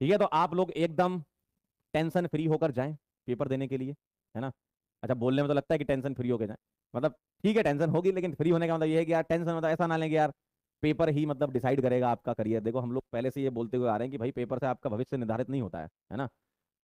ठीक है तो आप लोग एकदम टेंशन फ्री होकर जाएं पेपर देने के लिए है ना अच्छा बोलने में तो लगता है कि टेंशन फ्री होकर जाएं मतलब ठीक है टेंशन होगी लेकिन फ्री होने का मतलब ये है कि यार टेंशन मतलब ऐसा ना लेंगे यार पेपर ही मतलब डिसाइड करेगा आपका करियर देखो हम लोग पहले से ये बोलते हुए आ रहे हैं कि भाई पेपर से आपका भविष्य निर्धारित नहीं होता है है ना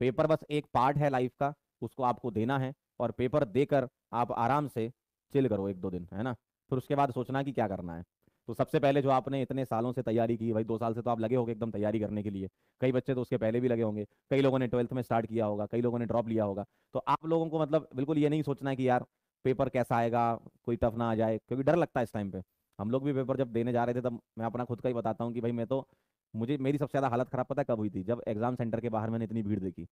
पेपर बस एक पार्ट है लाइफ का उसको आपको देना है और पेपर देकर आप आराम से चिल करो एक दो दिन है ना फिर उसके बाद सोचना कि क्या करना है तो सबसे पहले जो आपने इतने सालों से तैयारी की भाई दो साल से तो आप लगे होंगे एकदम तैयारी करने के लिए कई बच्चे तो उसके पहले भी लगे होंगे कई लोगों ने ट्वेल्थ में स्टार्ट किया होगा कई लोगों ने ड्रॉप लिया होगा तो आप लोगों को मतलब बिल्कुल ये नहीं सोचना है कि यार पेपर कैसा आएगा कोई टफ ना आ जाए क्योंकि डर लगता है इस टाइम पे हम लोग भी पेपर जब देने जा रहे थे तब मैं अपना खुद का ही बताता हूँ कि भाई मैं तो मुझे मेरी सबसे ज़्यादा हालत खराब पता कब हुई थी जब एग्जाम सेंटर के बाहर मैंने इतनी भीड़ देखी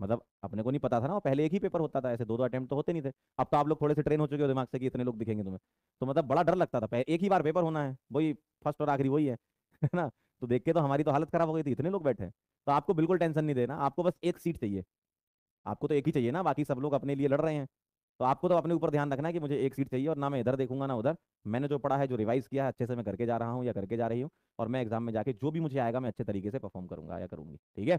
मतलब अपने को नहीं पता था ना पहले एक ही पेपर होता था ऐसे दो दो अटैम्प्ट तो होते नहीं थे अब तो आप लोग थोड़े से ट्रेन हो चुके हो दिमाग से कि इतने लोग दिखेंगे तुम्हें तो मतलब बड़ा डर लगता था एक ही बार पेपर होना है वही फर्स्ट और आखिरी वही है ना तो देख के तो हमारी तो हालत खराब हो गई थी इतने लोग बैठे हैं तो आपको बिल्कुल टेंशन नहीं देना आपको बस एक सीट चाहिए आपको तो एक ही चाहिए ना बाकी सब लोग अपने लिए लड़ रहे हैं तो आपको तो अपने ऊपर ध्यान रखना है कि मुझे एक सीट चाहिए और ना मैं इधर देखूंगा ना उधर मैंने जो पढ़ा है जो रिवाइज किया है अच्छे से मैं करके जा रहा हूँ या करके जा रही हूँ और मैं एग्जाम में जाके जो भी मुझे आएगा मैं अच्छे तरीके से परफॉर्म करूंगा या करूंगी ठीक है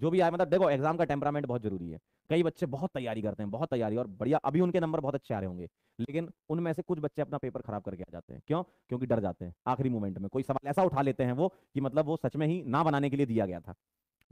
जो भी आए मतलब देखो एग्जाम का टेम्परामेंट बहुत जरूरी है कई बच्चे बहुत तैयारी करते हैं बहुत तैयारी और बढ़िया अभी उनके नंबर बहुत अच्छे आ रहे होंगे लेकिन उनमें से कुछ बच्चे अपना पेपर खराब करके आ जाते हैं क्यों क्योंकि डर जाते हैं आखिरी मोमेंट में कोई सवाल ऐसा उठा लेते हैं वो कि मतलब वो सच में ही ना बनाने के लिए दिया गया था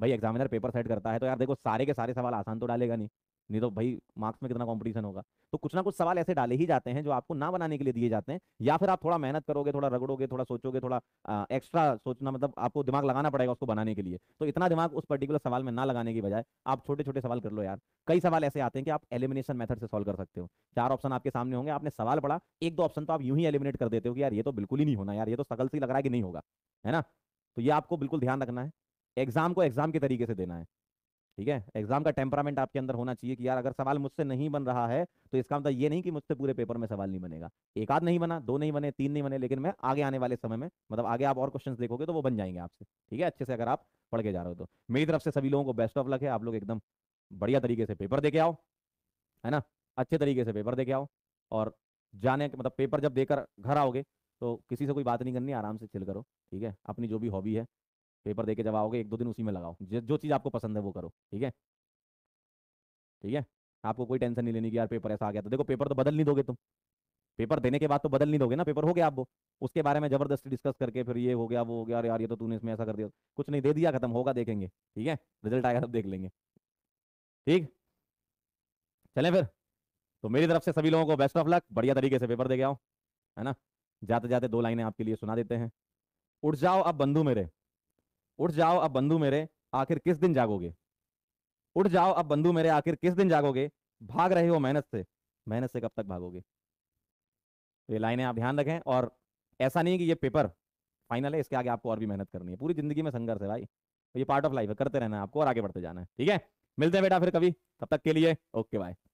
भाई एग्जामिनर पेपर सेट करता है तो यार देखो सारे के सारे सवाल आसान तो डालेगा नहीं नहीं तो भाई मार्क्स में कितना कंपटीशन होगा तो कुछ ना कुछ सवाल ऐसे डाले ही जाते हैं जो आपको ना बनाने के लिए दिए जाते हैं या फिर आप थोड़ा मेहनत करोगे थोड़ा रगड़ोगे थोड़ा सोचोगे थोड़ा आ, एक्स्ट्रा सोचना मतलब आपको दिमाग लगाना पड़ेगा उसको बनाने के लिए तो इतना दिमाग उस पर्टिकुलर सवाल में ना लगाने की बजाय आप छोटे छोटे सवाल कर लो यार कई सवाल ऐसे आते हैं कि आप एलिमिनेशन मेथड से सॉल्व कर सकते हो चार ऑप्शन आपके सामने होंगे आपने सवाल पढ़ा एक दो ऑप्शन तो आप यूं ही एलिमिनेट कर देते हो कि यार ये तो बिल्कुल ही नहीं होना यार ये तो सकल से लग रहा है कि नहीं होगा है ना तो ये आपको बिल्कुल ध्यान रखना है एग्जाम को एग्जाम के तरीके से देना है ठीक है एग्जाम का टेम्परामेंट आपके अंदर होना चाहिए कि यार अगर सवाल मुझसे नहीं बन रहा है तो इसका मतलब ये नहीं कि मुझसे पूरे पेपर में सवाल नहीं बनेगा एक आध नहीं बना दो नहीं बने तीन नहीं बने लेकिन मैं आगे आने वाले समय में मतलब आगे आप और क्वेश्चन देखोगे तो वो बन जाएंगे आपसे ठीक है अच्छे से अगर आप पढ़ के जा रहे हो तो मेरी तरफ से सभी लोगों को बेस्ट ऑफ लक है आप लोग एकदम बढ़िया तरीके से पेपर दे के आओ है ना अच्छे तरीके से पेपर दे के आओ और जाने मतलब पेपर जब देकर घर आओगे तो किसी से कोई बात नहीं करनी आराम से चिल करो ठीक है अपनी जो भी हॉबी है पेपर दे के जब आओगे एक दो दिन उसी में लगाओ जो चीज़ आपको पसंद है वो करो ठीक है ठीक है आपको कोई टेंशन नहीं लेनी कि यार पेपर ऐसा आ गया तो देखो पेपर तो बदल नहीं दोगे तुम पेपर देने के बाद तो बदल नहीं दोगे ना पेपर हो गया आप वो उसके बारे में जबरदस्ती डिस्कस करके फिर ये हो गया वो हो गया यार ये तो तूने इसमें ऐसा कर दिया कुछ नहीं दे दिया खत्म होगा देखेंगे ठीक है रिजल्ट आएगा तब देख लेंगे ठीक चले फिर तो मेरी तरफ से सभी लोगों को बेस्ट ऑफ लक बढ़िया तरीके से पेपर दे के आओ है ना जाते जाते दो लाइनें आपके लिए सुना देते हैं उठ जाओ अब बंधु मेरे उठ जाओ अब बंधु मेरे आखिर किस दिन जागोगे उठ जाओ अब बंधु मेरे आखिर किस दिन जागोगे भाग रहे हो मेहनत से मेहनत से कब तक भागोगे तो ये लाइनें आप ध्यान रखें और ऐसा नहीं कि ये पेपर फाइनल है इसके आगे आपको और भी मेहनत करनी है पूरी जिंदगी में संघर्ष है भाई ये पार्ट ऑफ लाइफ है करते रहना है आपको और आगे बढ़ते जाना है ठीक है मिलते हैं बेटा फिर कभी तब तक के लिए ओके बाय